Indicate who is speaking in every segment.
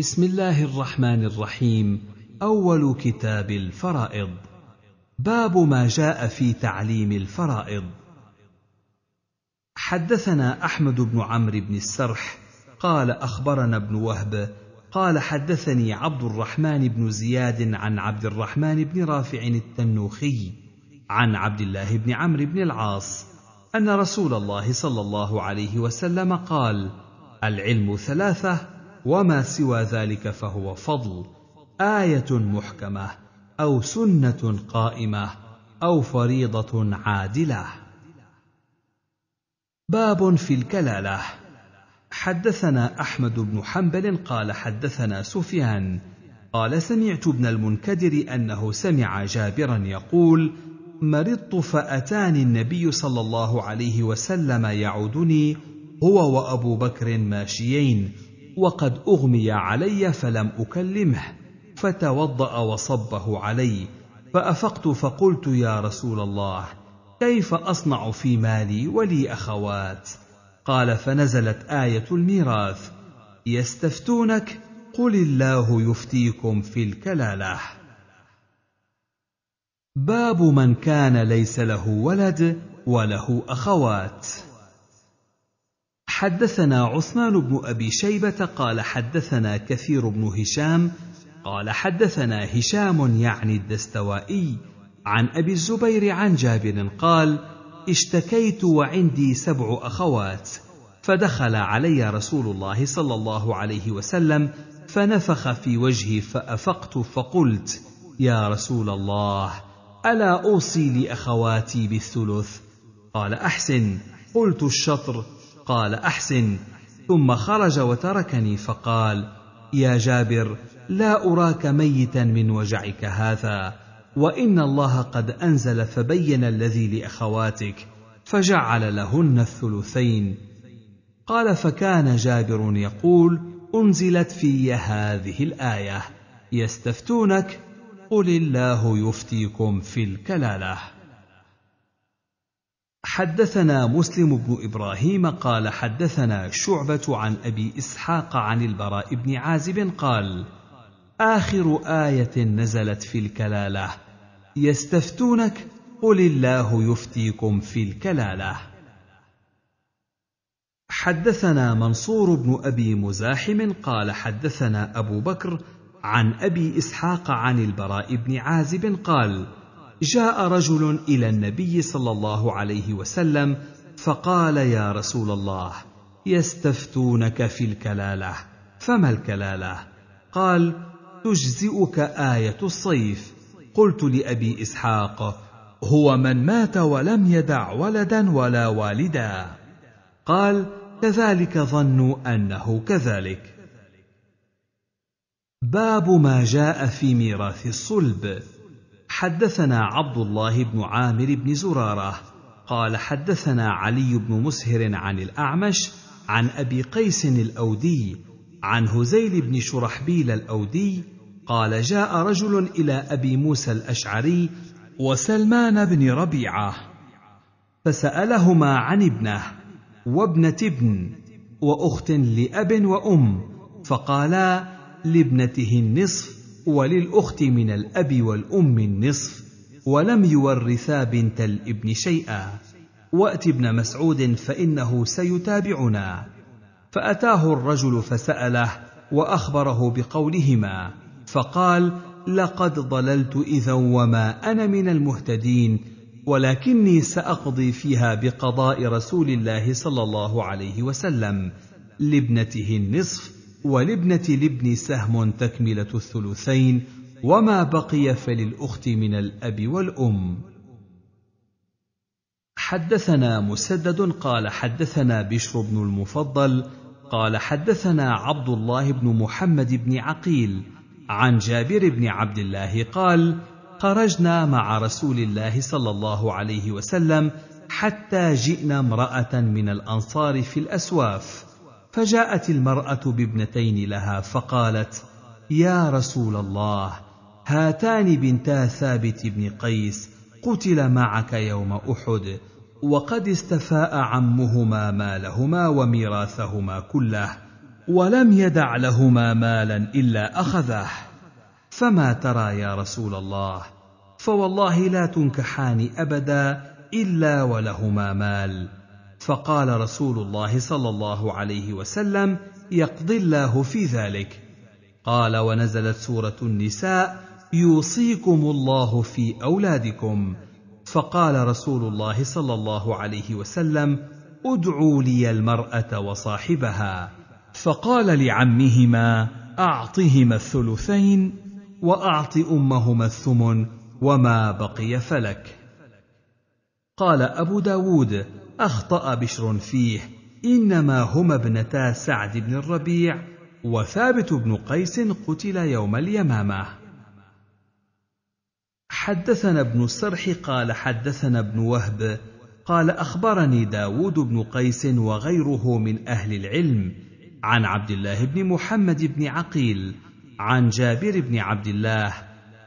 Speaker 1: بسم الله الرحمن الرحيم اول كتاب الفرائض باب ما جاء في تعليم الفرائض حدثنا احمد بن عمرو بن السرح قال اخبرنا ابن وهب قال حدثني عبد الرحمن بن زياد عن عبد الرحمن بن رافع التنوخي عن عبد الله بن عمرو بن العاص ان رسول الله صلى الله عليه وسلم قال العلم ثلاثه وما سوى ذلك فهو فضل ايه محكمه او سنه قائمه او فريضه عادله باب في الكلاله حدثنا احمد بن حنبل قال حدثنا سفيان قال سمعت ابن المنكدر انه سمع جابرا يقول مرضت فاتاني النبي صلى الله عليه وسلم يعودني هو وابو بكر ماشيين وقد اغمي علي فلم اكلمه فتوضا وصبه علي فافقت فقلت يا رسول الله كيف اصنع في مالي ولي اخوات قال فنزلت ايه الميراث يستفتونك قل الله يفتيكم في الكلاله باب من كان ليس له ولد وله اخوات حدثنا عثمان بن ابي شيبه قال حدثنا كثير بن هشام قال حدثنا هشام يعني الدستوائي عن ابي الزبير عن جابر قال اشتكيت وعندي سبع اخوات فدخل علي رسول الله صلى الله عليه وسلم فنفخ في وجهي فافقت فقلت يا رسول الله الا اوصي لاخواتي بالثلث قال احسن قلت الشطر قال احسن ثم خرج وتركني فقال يا جابر لا اراك ميتا من وجعك هذا وان الله قد انزل فبين الذي لاخواتك فجعل لهن الثلثين قال فكان جابر يقول انزلت في هذه الايه يستفتونك قل الله يفتيكم في الكلاله حدثنا مسلم بن ابراهيم قال حدثنا شعبه عن ابي اسحاق عن البراء بن عازب قال اخر ايه نزلت في الكلاله يستفتونك قل الله يفتيكم في الكلاله حدثنا منصور بن ابي مزاحم قال حدثنا ابو بكر عن ابي اسحاق عن البراء بن عازب قال جاء رجل الى النبي صلى الله عليه وسلم فقال يا رسول الله يستفتونك في الكلاله فما الكلاله قال تجزئك ايه الصيف قلت لابي اسحاق هو من مات ولم يدع ولدا ولا والدا قال كذلك ظنوا انه كذلك باب ما جاء في ميراث الصلب حدثنا عبد الله بن عامر بن زراره قال حدثنا علي بن مسهر عن الاعمش عن ابي قيس الاودي عن هزيل بن شرحبيل الاودي قال جاء رجل الى ابي موسى الاشعري وسلمان بن ربيعه فسالهما عن ابنه وابنه ابن واخت لاب وام فقالا لابنته النصف وللأخت من الأب والأم النصف ولم يورثا بنت الابن شيئا وأت ابن مسعود فإنه سيتابعنا فأتاه الرجل فسأله وأخبره بقولهما فقال لقد ضللت إذا وما أنا من المهتدين ولكني سأقضي فيها بقضاء رسول الله صلى الله عليه وسلم لابنته النصف ولابنة لابن سهم تكملة الثلثين وما بقي فللأخت من الأب والأم. حدثنا مسدد قال حدثنا بشر بن المفضل قال حدثنا عبد الله بن محمد بن عقيل عن جابر بن عبد الله قال: خرجنا مع رسول الله صلى الله عليه وسلم حتى جئنا امرأة من الأنصار في الأسواف. فجاءت المراه بابنتين لها فقالت يا رسول الله هاتان بنتا ثابت بن قيس قتل معك يوم احد وقد استفاء عمهما مالهما وميراثهما كله ولم يدع لهما مالا الا اخذه فما ترى يا رسول الله فوالله لا تنكحان ابدا الا ولهما مال فقال رسول الله صلى الله عليه وسلم يقضي الله في ذلك قال ونزلت سوره النساء يوصيكم الله في اولادكم فقال رسول الله صلى الله عليه وسلم ادعوا لي المراه وصاحبها فقال لعمهما اعطهما الثلثين واعط امهما الثمن وما بقي فلك قال ابو داود اخطا بشر فيه انما هما ابنتا سعد بن الربيع وثابت بن قيس قتل يوم اليمامه حدثنا ابن السرح قال حدثنا ابن وهب قال اخبرني داود بن قيس وغيره من اهل العلم عن عبد الله بن محمد بن عقيل عن جابر بن عبد الله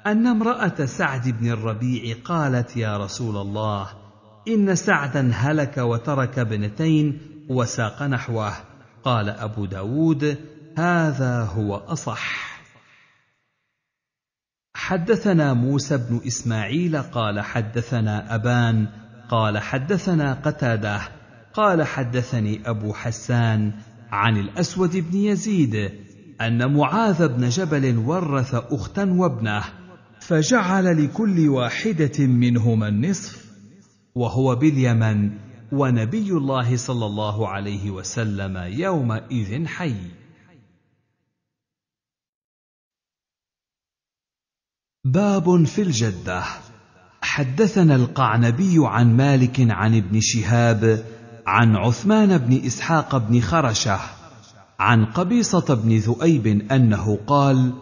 Speaker 1: ان امراه سعد بن الربيع قالت يا رسول الله إن سعدا هلك وترك ابنتين وساق نحوه قال أبو داود هذا هو أصح حدثنا موسى بن إسماعيل قال حدثنا أبان قال حدثنا قتاده قال حدثني أبو حسان عن الأسود بن يزيد أن معاذ بن جبل ورث أختا وابنه فجعل لكل واحدة منهما النصف وهو باليمن ونبي الله صلى الله عليه وسلم يومئذ حي باب في الجده حدثنا القعنبي عن مالك عن ابن شهاب عن عثمان بن اسحاق بن خرشه عن قبيصه بن ذؤيب انه قال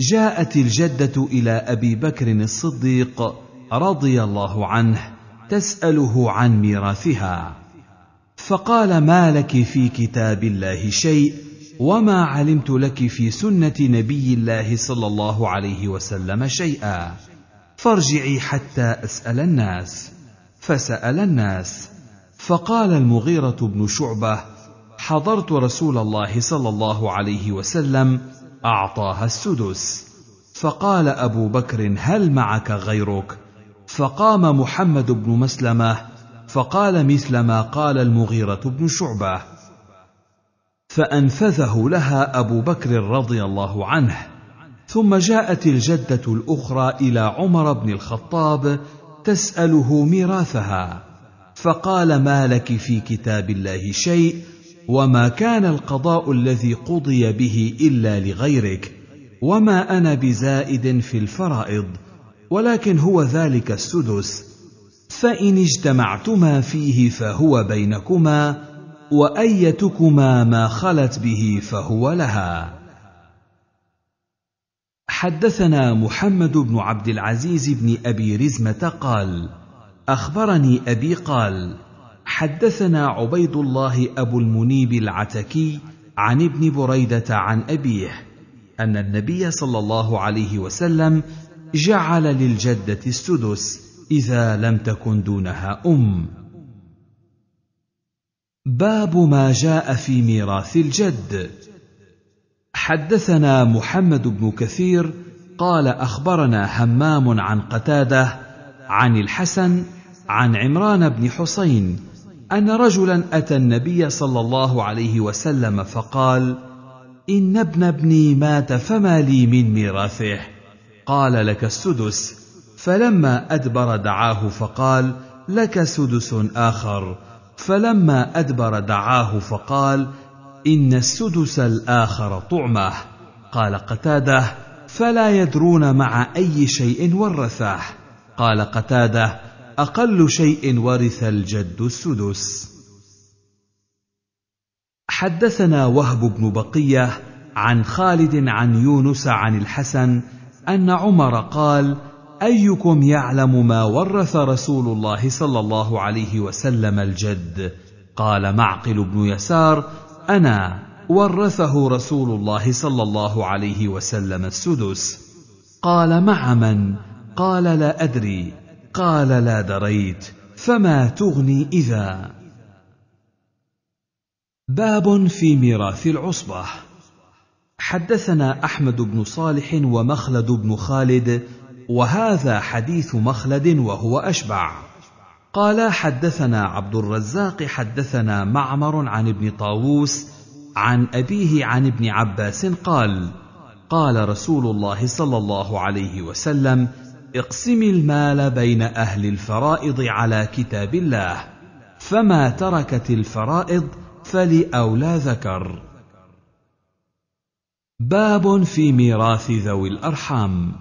Speaker 1: جاءت الجده الى ابي بكر الصديق رضي الله عنه تساله عن ميراثها فقال ما لك في كتاب الله شيء وما علمت لك في سنه نبي الله صلى الله عليه وسلم شيئا فارجعي حتى اسال الناس فسال الناس فقال المغيره بن شعبه حضرت رسول الله صلى الله عليه وسلم اعطاها السدس فقال ابو بكر هل معك غيرك فقام محمد بن مسلمه فقال مثل ما قال المغيره بن شعبه فانفذه لها ابو بكر رضي الله عنه ثم جاءت الجده الاخرى الى عمر بن الخطاب تساله ميراثها فقال ما لك في كتاب الله شيء وما كان القضاء الذي قضي به الا لغيرك وما انا بزائد في الفرائض ولكن هو ذلك السدس فان اجتمعتما فيه فهو بينكما وايتكما ما خلت به فهو لها حدثنا محمد بن عبد العزيز بن ابي رزمه قال اخبرني ابي قال حدثنا عبيد الله ابو المنيب العتكي عن ابن بريده عن ابيه ان النبي صلى الله عليه وسلم جعل للجدة السدس إذا لم تكن دونها أم. باب ما جاء في ميراث الجد. حدثنا محمد بن كثير قال أخبرنا همام عن قتادة عن الحسن عن عمران بن حسين أن رجلا أتى النبي صلى الله عليه وسلم فقال: إن ابن ابني مات فما لي من ميراثه. قال لك السدس فلما ادبر دعاه فقال لك سدس اخر فلما ادبر دعاه فقال ان السدس الاخر طعمه قال قتاده فلا يدرون مع اي شيء ورثه قال قتاده اقل شيء ورث الجد السدس حدثنا وهب بن بقيه عن خالد عن يونس عن الحسن ان عمر قال ايكم يعلم ما ورث رسول الله صلى الله عليه وسلم الجد قال معقل بن يسار انا ورثه رسول الله صلى الله عليه وسلم السدس قال مع من قال لا ادري قال لا دريت فما تغني اذا باب في ميراث العصبه حدثنا احمد بن صالح ومخلد بن خالد وهذا حديث مخلد وهو اشبع قال حدثنا عبد الرزاق حدثنا معمر عن ابن طاووس عن ابيه عن ابن عباس قال قال رسول الله صلى الله عليه وسلم اقسم المال بين اهل الفرائض على كتاب الله فما تركت الفرائض فلاولى ذكر باب في ميراث ذوي الارحام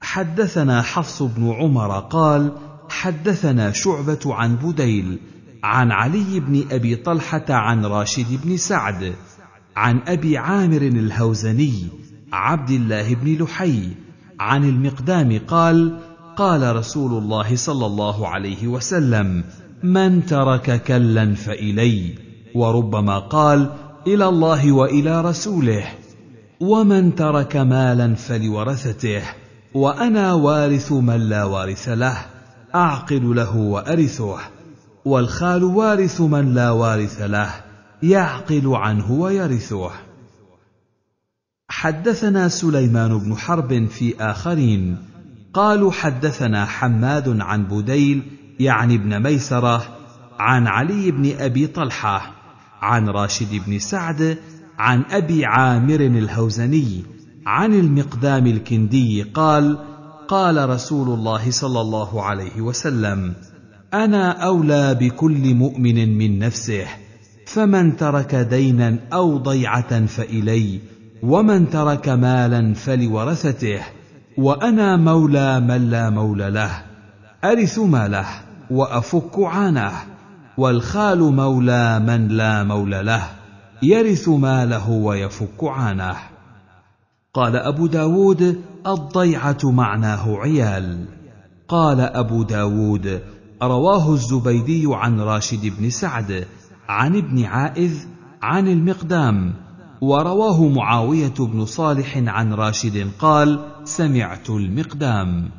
Speaker 1: حدثنا حفص بن عمر قال حدثنا شعبه عن بديل عن علي بن ابي طلحه عن راشد بن سعد عن ابي عامر الهوزني عبد الله بن لحي عن المقدام قال قال رسول الله صلى الله عليه وسلم من ترك كلا فالي وربما قال الى الله والى رسوله ومن ترك مالا فلورثته وانا وارث من لا وارث له اعقل له وارثه والخال وارث من لا وارث له يعقل عنه ويرثه حدثنا سليمان بن حرب في اخرين قالوا حدثنا حماد عن بديل يعني ابن ميسره عن علي بن ابي طلحه عن راشد بن سعد عن ابي عامر الهوزني عن المقدام الكندي قال قال رسول الله صلى الله عليه وسلم انا اولى بكل مؤمن من نفسه فمن ترك دينا او ضيعه فالي ومن ترك مالا فلورثته وانا مولى من لا مولى له ارث ماله وافك عانه والخال مولى من لا مولى له يرث ماله ويفك عانه قال أبو داود الضيعة معناه عيال قال أبو داود رواه الزبيدي عن راشد بن سعد عن ابن عائذ عن المقدام ورواه معاوية بن صالح عن راشد قال سمعت المقدام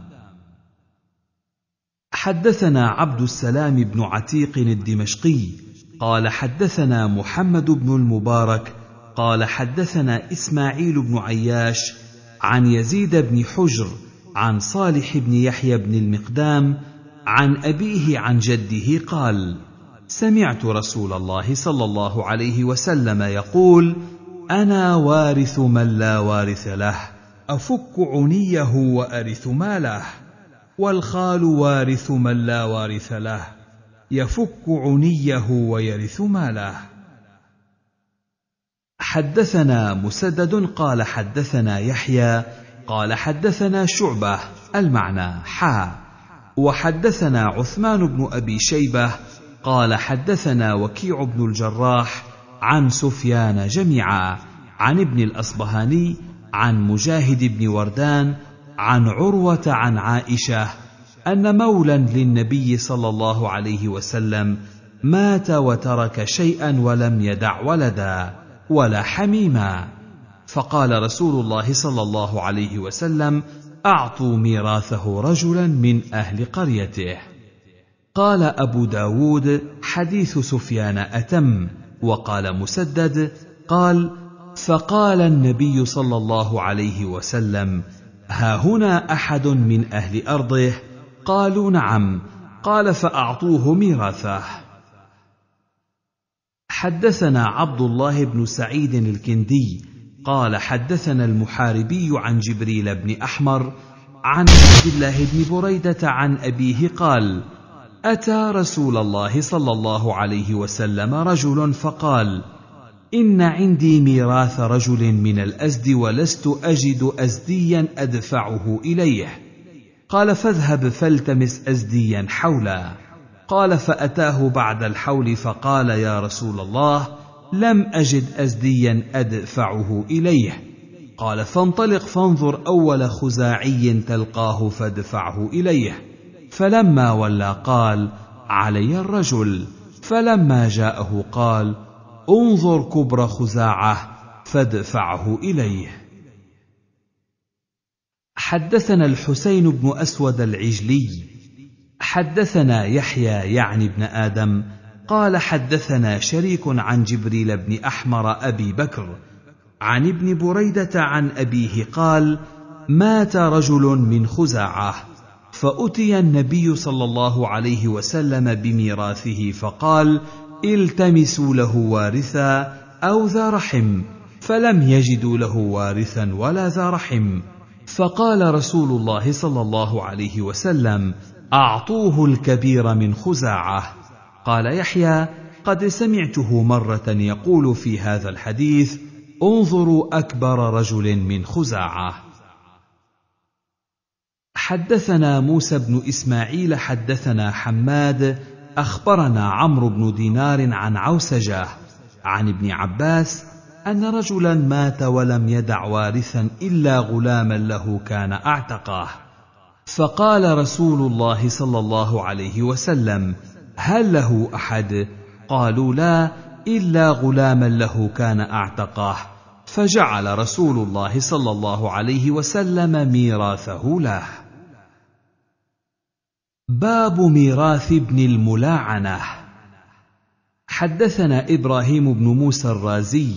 Speaker 1: حدثنا عبد السلام بن عتيق الدمشقي قال حدثنا محمد بن المبارك قال حدثنا اسماعيل بن عياش عن يزيد بن حجر عن صالح بن يحيى بن المقدام عن ابيه عن جده قال سمعت رسول الله صلى الله عليه وسلم يقول انا وارث من لا وارث له افك عنيه وارث ماله والخال وارث من لا وارث له يفك عنيه ويرث ماله حدثنا مسدد قال حدثنا يحيى قال حدثنا شعبه المعنى حا وحدثنا عثمان بن ابي شيبه قال حدثنا وكيع بن الجراح عن سفيان جميعا عن ابن الاصبهاني عن مجاهد بن وردان عن عروه عن عائشه ان مولا للنبي صلى الله عليه وسلم مات وترك شيئا ولم يدع ولدا ولا حميما فقال رسول الله صلى الله عليه وسلم اعطوا ميراثه رجلا من اهل قريته قال ابو داود حديث سفيان اتم وقال مسدد قال فقال النبي صلى الله عليه وسلم ها هنا احد من اهل ارضه قالوا نعم قال فاعطوه ميراثه حدثنا عبد الله بن سعيد الكندي قال حدثنا المحاربي عن جبريل بن احمر عن عبد الله بن بريده عن ابيه قال اتى رسول الله صلى الله عليه وسلم رجل فقال ان عندي ميراث رجل من الازد ولست اجد ازديا ادفعه اليه قال فاذهب فالتمس أزديا حولا قال فأتاه بعد الحول فقال يا رسول الله لم أجد أزديا أدفعه إليه قال فانطلق فانظر أول خزاعي تلقاه فادفعه إليه فلما ولى قال علي الرجل فلما جاءه قال انظر كبر خزاعه فادفعه إليه حدثنا الحسين بن اسود العجلي حدثنا يحيى يعني ابن ادم قال حدثنا شريك عن جبريل بن احمر ابي بكر عن ابن بريده عن ابيه قال مات رجل من خزاعه فاتي النبي صلى الله عليه وسلم بميراثه فقال التمسوا له وارثا او ذا رحم فلم يجدوا له وارثا ولا ذا رحم فقال رسول الله صلى الله عليه وسلم اعطوه الكبير من خزاعه قال يحيى قد سمعته مره يقول في هذا الحديث انظروا اكبر رجل من خزاعه حدثنا موسى بن اسماعيل حدثنا حماد اخبرنا عمرو بن دينار عن عوسجه عن ابن عباس ان رجلا مات ولم يدع وارثا الا غلاما له كان اعتقاه فقال رسول الله صلى الله عليه وسلم هل له احد قالوا لا الا غلاما له كان اعتقاه فجعل رسول الله صلى الله عليه وسلم ميراثه له باب ميراث ابن الملاعنه حدثنا ابراهيم بن موسى الرازي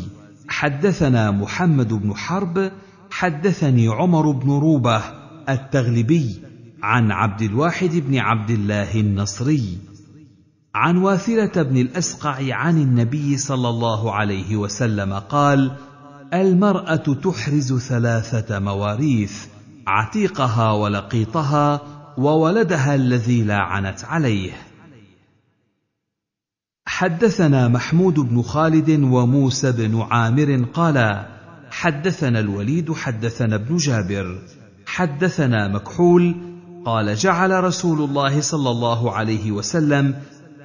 Speaker 1: حدثنا محمد بن حرب حدثني عمر بن روبه التغلبي عن عبد الواحد بن عبد الله النصري عن واثله بن الاسقع عن النبي صلى الله عليه وسلم قال المراه تحرز ثلاثه مواريث عتيقها ولقيطها وولدها الذي لاعنت عليه حدثنا محمود بن خالد وموسى بن عامر قالا حدثنا الوليد حدثنا ابن جابر حدثنا مكحول قال جعل رسول الله صلى الله عليه وسلم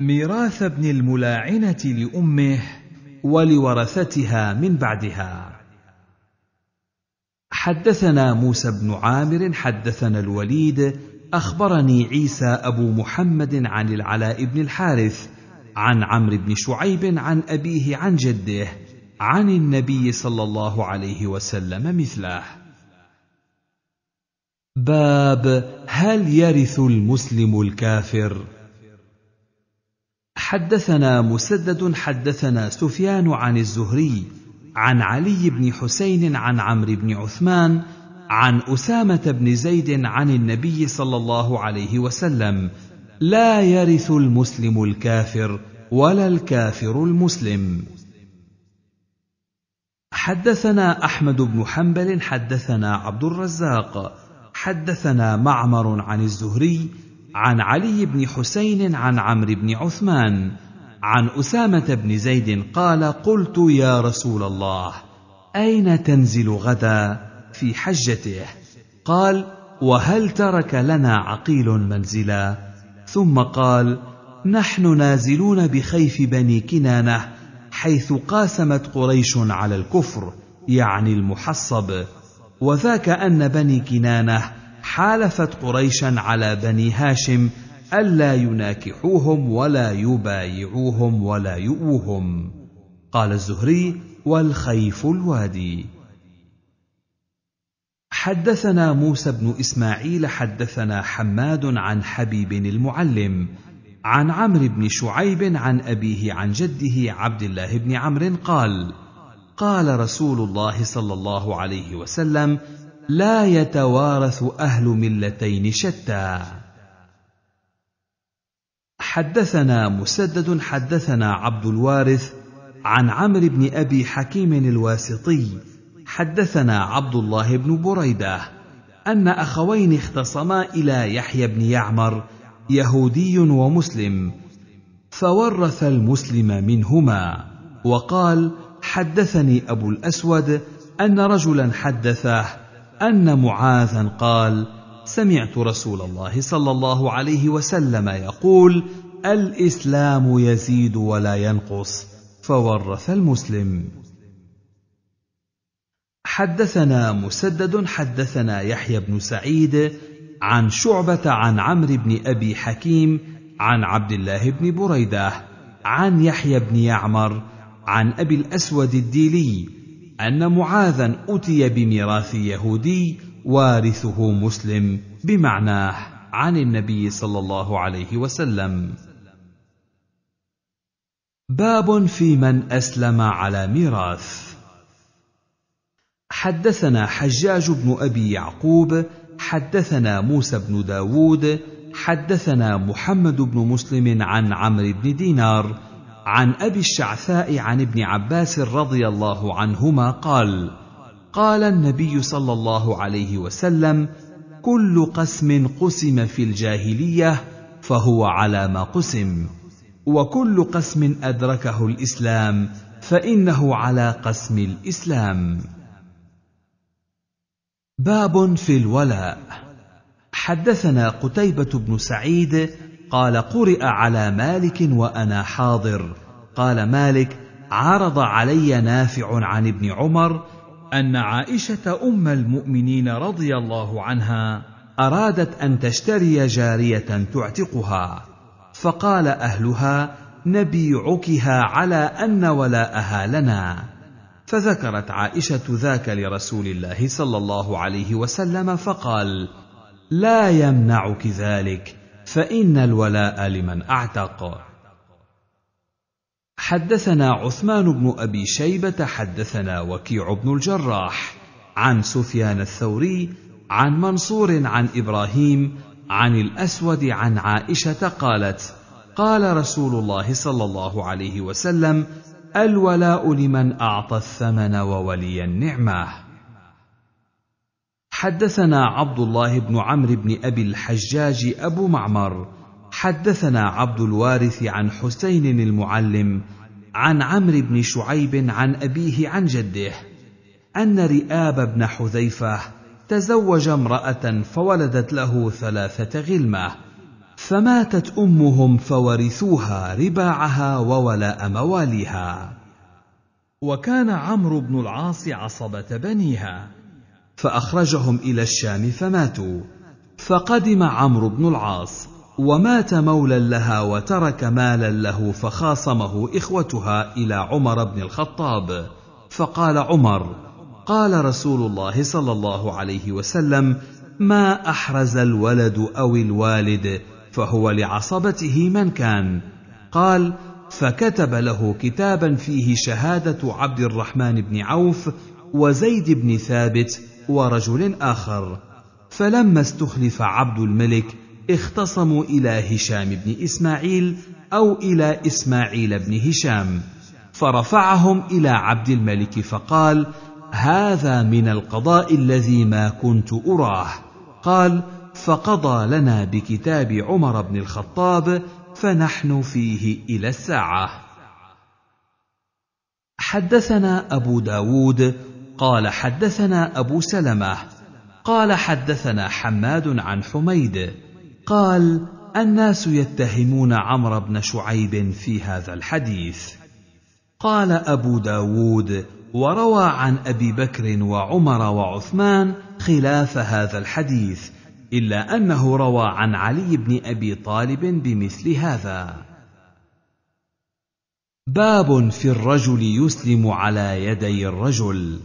Speaker 1: ميراث ابن الملاعنه لامه ولورثتها من بعدها حدثنا موسى بن عامر حدثنا الوليد اخبرني عيسى ابو محمد عن العلاء بن الحارث عن عمرو بن شعيب عن أبيه عن جده عن النبي صلى الله عليه وسلم مثله باب هل يرث المسلم الكافر حدثنا مسدد حدثنا سفيان عن الزهري عن علي بن حسين عن عمرو بن عثمان عن اسامه بن زيد عن النبي صلى الله عليه وسلم لا يرث المسلم الكافر ولا الكافر المسلم حدثنا احمد بن حنبل حدثنا عبد الرزاق حدثنا معمر عن الزهري عن علي بن حسين عن عمرو بن عثمان عن اسامه بن زيد قال قلت يا رسول الله اين تنزل غدا في حجته قال وهل ترك لنا عقيل منزلا ثم قال نحن نازلون بخيف بني كنانه حيث قاسمت قريش على الكفر يعني المحصب وذاك ان بني كنانه حالفت قريشا على بني هاشم الا يناكحوهم ولا يبايعوهم ولا يؤوهم قال الزهري والخيف الوادي حدثنا موسى بن اسماعيل حدثنا حماد عن حبيب المعلم عن عمرو بن شعيب عن ابيه عن جده عبد الله بن عمرو قال قال رسول الله صلى الله عليه وسلم لا يتوارث اهل ملتين شتى حدثنا مسدد حدثنا عبد الوارث عن عمرو بن ابي حكيم الواسطي حدثنا عبد الله بن بريده ان اخوين اختصما الى يحيى بن يعمر يهودي ومسلم فورث المسلم منهما وقال حدثني ابو الاسود ان رجلا حدثه ان معاذا قال سمعت رسول الله صلى الله عليه وسلم يقول الاسلام يزيد ولا ينقص فورث المسلم حدثنا مسدد حدثنا يحيى بن سعيد عن شعبة عن عمرو بن أبي حكيم عن عبد الله بن بريدة عن يحيى بن يعمر عن أبي الأسود الديلي أن معاذا أتي بميراث يهودي وارثه مسلم بمعناه عن النبي صلى الله عليه وسلم باب في من أسلم على ميراث حدثنا حجاج بن أبي يعقوب حدثنا موسى بن داود حدثنا محمد بن مسلم عن عمرو بن دينار عن أبي الشعثاء عن ابن عباس رضي الله عنهما قال قال النبي صلى الله عليه وسلم كل قسم قسم في الجاهليه فهو على ما قسم وكل قسم ادركه الاسلام فانه على قسم الاسلام باب في الولاء حدثنا قتيبة بن سعيد قال قرئ على مالك وأنا حاضر قال مالك عرض علي نافع عن ابن عمر أن عائشة أم المؤمنين رضي الله عنها أرادت أن تشتري جارية تعتقها فقال أهلها نبيعكها على أن ولاءها لنا فذكرت عائشه ذاك لرسول الله صلى الله عليه وسلم فقال لا يمنعك ذلك فان الولاء لمن اعتق حدثنا عثمان بن ابي شيبه حدثنا وكيع بن الجراح عن سفيان الثوري عن منصور عن ابراهيم عن الاسود عن عائشه قالت قال رسول الله صلى الله عليه وسلم الولاء لمن اعطى الثمن وولي النعمه حدثنا عبد الله بن عمرو بن ابي الحجاج ابو معمر حدثنا عبد الوارث عن حسين المعلم عن عمرو بن شعيب عن ابيه عن جده ان رئاب بن حذيفه تزوج امراه فولدت له ثلاثه غلمه فماتت امهم فورثوها رباعها وولاء مواليها وكان عمرو بن العاص عصبه بنيها فاخرجهم الى الشام فماتوا فقدم عمرو بن العاص ومات مولا لها وترك مالا له فخاصمه اخوتها الى عمر بن الخطاب فقال عمر قال رسول الله صلى الله عليه وسلم ما احرز الولد او الوالد فهو لعصبته من كان قال فكتب له كتابا فيه شهاده عبد الرحمن بن عوف وزيد بن ثابت ورجل اخر فلما استخلف عبد الملك اختصموا الى هشام بن اسماعيل او الى اسماعيل بن هشام فرفعهم الى عبد الملك فقال هذا من القضاء الذي ما كنت اراه قال فقضى لنا بكتاب عمر بن الخطاب فنحن فيه الى الساعه حدثنا ابو داود قال حدثنا ابو سلمه قال حدثنا حماد عن حميد قال الناس يتهمون عمرو بن شعيب في هذا الحديث قال ابو داود وروى عن ابي بكر وعمر وعثمان خلاف هذا الحديث الا انه روى عن علي بن ابي طالب بمثل هذا باب في الرجل يسلم على يدي الرجل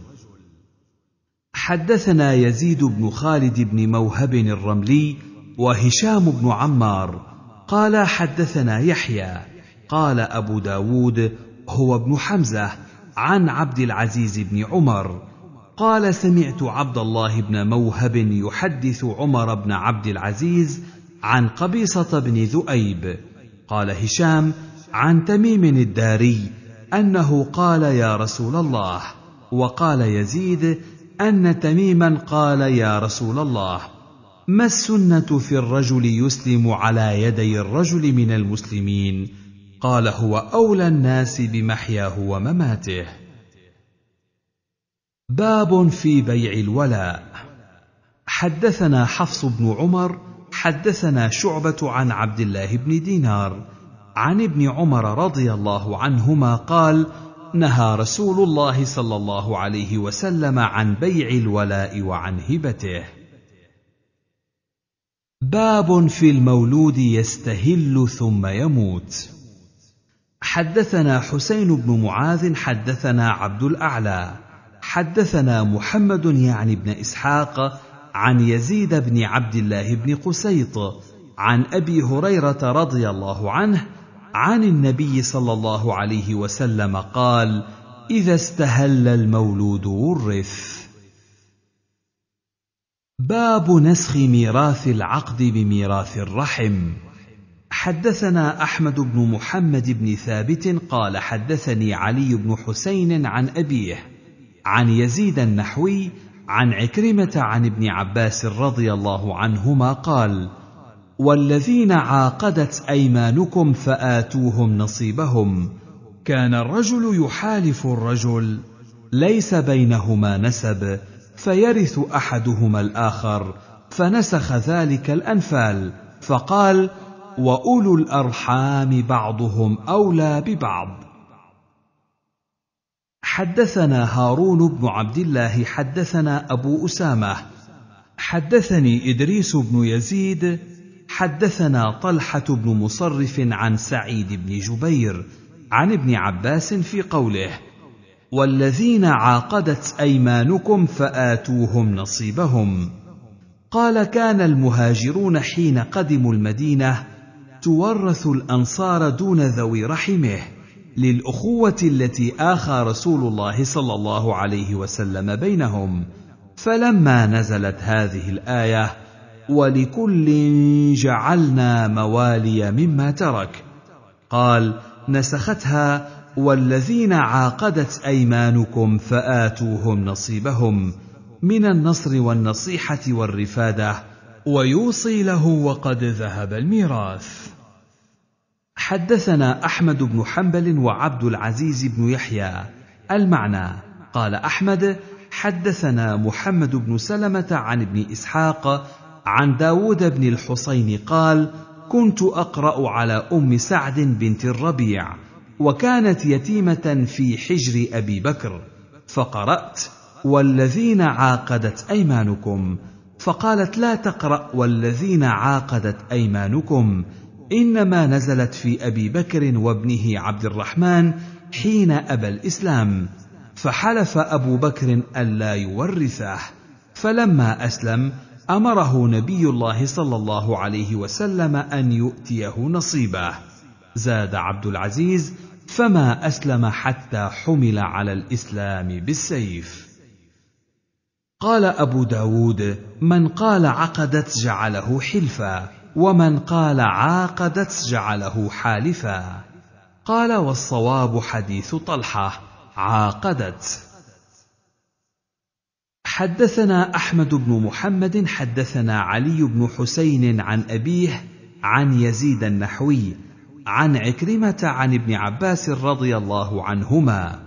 Speaker 1: حدثنا يزيد بن خالد بن موهب الرملي وهشام بن عمار قال حدثنا يحيى قال ابو داود هو ابن حمزه عن عبد العزيز بن عمر قال سمعت عبد الله بن موهب يحدث عمر بن عبد العزيز عن قبيصه بن ذؤيب قال هشام عن تميم الداري انه قال يا رسول الله وقال يزيد ان تميما قال يا رسول الله ما السنه في الرجل يسلم على يدي الرجل من المسلمين قال هو اولى الناس بمحياه ومماته باب في بيع الولاء حدثنا حفص بن عمر حدثنا شعبه عن عبد الله بن دينار عن ابن عمر رضي الله عنهما قال نهى رسول الله صلى الله عليه وسلم عن بيع الولاء وعن هبته باب في المولود يستهل ثم يموت حدثنا حسين بن معاذ حدثنا عبد الاعلى حدثنا محمد يعني بن اسحاق عن يزيد بن عبد الله بن قسيط عن ابي هريره رضي الله عنه عن النبي صلى الله عليه وسلم قال اذا استهل المولود ورث باب نسخ ميراث العقد بميراث الرحم حدثنا احمد بن محمد بن ثابت قال حدثني علي بن حسين عن ابيه عن يزيد النحوي عن عكرمه عن ابن عباس رضي الله عنهما قال والذين عاقدت ايمانكم فاتوهم نصيبهم كان الرجل يحالف الرجل ليس بينهما نسب فيرث احدهما الاخر فنسخ ذلك الانفال فقال واولو الارحام بعضهم اولى ببعض حدثنا هارون بن عبد الله حدثنا ابو اسامه حدثني ادريس بن يزيد حدثنا طلحه بن مصرف عن سعيد بن جبير عن ابن عباس في قوله والذين عاقدت ايمانكم فاتوهم نصيبهم قال كان المهاجرون حين قدموا المدينه تورث الانصار دون ذوي رحمه للأخوة التي آخى رسول الله صلى الله عليه وسلم بينهم فلما نزلت هذه الآية ولكل جعلنا موالي مما ترك قال نسختها والذين عاقدت ايمانكم فاتوهم نصيبهم من النصر والنصيحه والرفاده ويوصي له وقد ذهب الميراث حدثنا احمد بن حنبل وعبد العزيز بن يحيى المعنى قال احمد حدثنا محمد بن سلمه عن ابن اسحاق عن داود بن الحسين قال كنت اقرا على ام سعد بنت الربيع وكانت يتيمه في حجر ابي بكر فقرات والذين عاقدت ايمانكم فقالت لا تقرا والذين عاقدت ايمانكم انما نزلت في ابي بكر وابنه عبد الرحمن حين ابى الاسلام فحلف ابو بكر الا يورثه فلما اسلم امره نبي الله صلى الله عليه وسلم ان يؤتيه نصيبه زاد عبد العزيز فما اسلم حتى حمل على الاسلام بالسيف قال ابو داود من قال عقدت جعله حلفا ومن قال عاقدت جعله حالفا قال والصواب حديث طلحه عاقدت حدثنا احمد بن محمد حدثنا علي بن حسين عن ابيه عن يزيد النحوي عن عكرمه عن ابن عباس رضي الله عنهما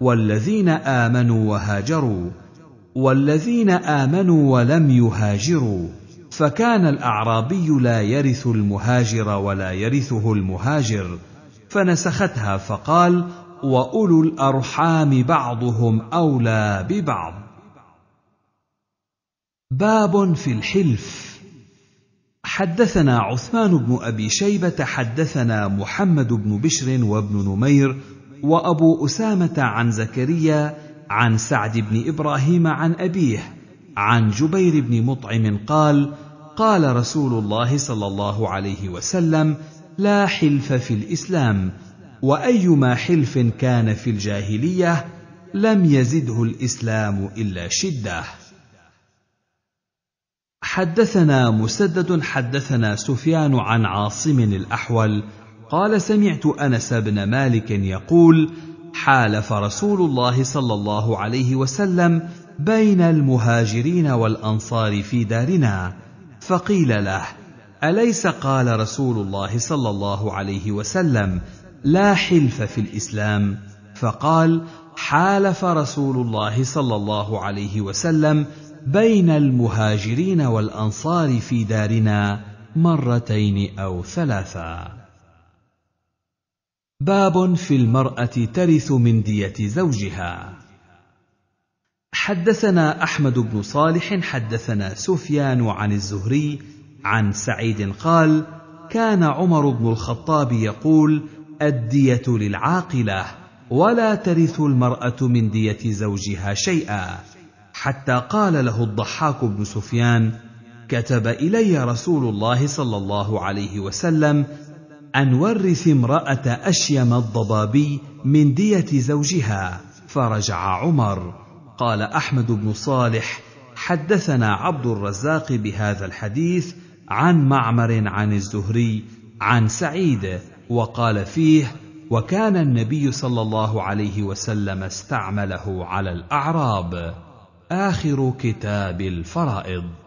Speaker 1: والذين امنوا وهاجروا والذين امنوا ولم يهاجروا فكان الاعرابي لا يرث المهاجر ولا يرثه المهاجر فنسختها فقال واولو الارحام بعضهم اولى ببعض باب في الحلف حدثنا عثمان بن ابي شيبه حدثنا محمد بن بشر وابن نمير وابو اسامه عن زكريا عن سعد بن ابراهيم عن ابيه عن جبير بن مطعم قال قال رسول الله صلى الله عليه وسلم لا حلف في الاسلام وايما حلف كان في الجاهليه لم يزده الاسلام الا شده حدثنا مسدد حدثنا سفيان عن عاصم الاحول قال سمعت انس بن مالك يقول حالف رسول الله صلى الله عليه وسلم بين المهاجرين والانصار في دارنا فقيل له اليس قال رسول الله صلى الله عليه وسلم لا حلف في الاسلام فقال حالف رسول الله صلى الله عليه وسلم بين المهاجرين والانصار في دارنا مرتين او ثلاثا باب في المراه ترث من ديه زوجها حدثنا احمد بن صالح حدثنا سفيان عن الزهري عن سعيد قال كان عمر بن الخطاب يقول الديه للعاقله ولا ترث المراه من ديه زوجها شيئا حتى قال له الضحاك بن سفيان كتب الي رسول الله صلى الله عليه وسلم ان ورث امراه اشيم الضبابي من ديه زوجها فرجع عمر قال احمد بن صالح حدثنا عبد الرزاق بهذا الحديث عن معمر عن الزهري عن سعيد وقال فيه وكان النبي صلى الله عليه وسلم استعمله على الاعراب اخر كتاب الفرائض